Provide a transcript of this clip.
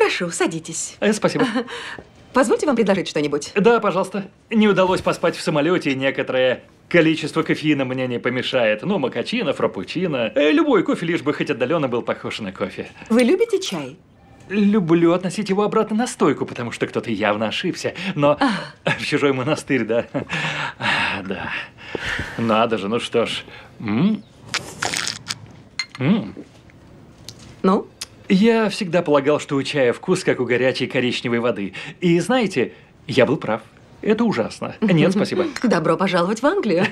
Прошу, садитесь. Э, спасибо. Позвольте вам предложить что-нибудь. Да, пожалуйста. Не удалось поспать в самолете, и некоторое количество кофеина мне не помешает. Ну, макачино, фрапучино. Э, любой кофе, лишь бы хоть отдаленно был похож на кофе. Вы любите чай? люблю относить его обратно на стойку, потому что кто-то явно ошибся. Но а. в чужой монастырь, да. А, да. Надо же, ну что ж. М -м -м. Ну? Я всегда полагал, что у чая вкус, как у горячей коричневой воды. И знаете, я был прав. Это ужасно. Нет, спасибо. Добро пожаловать в Англию.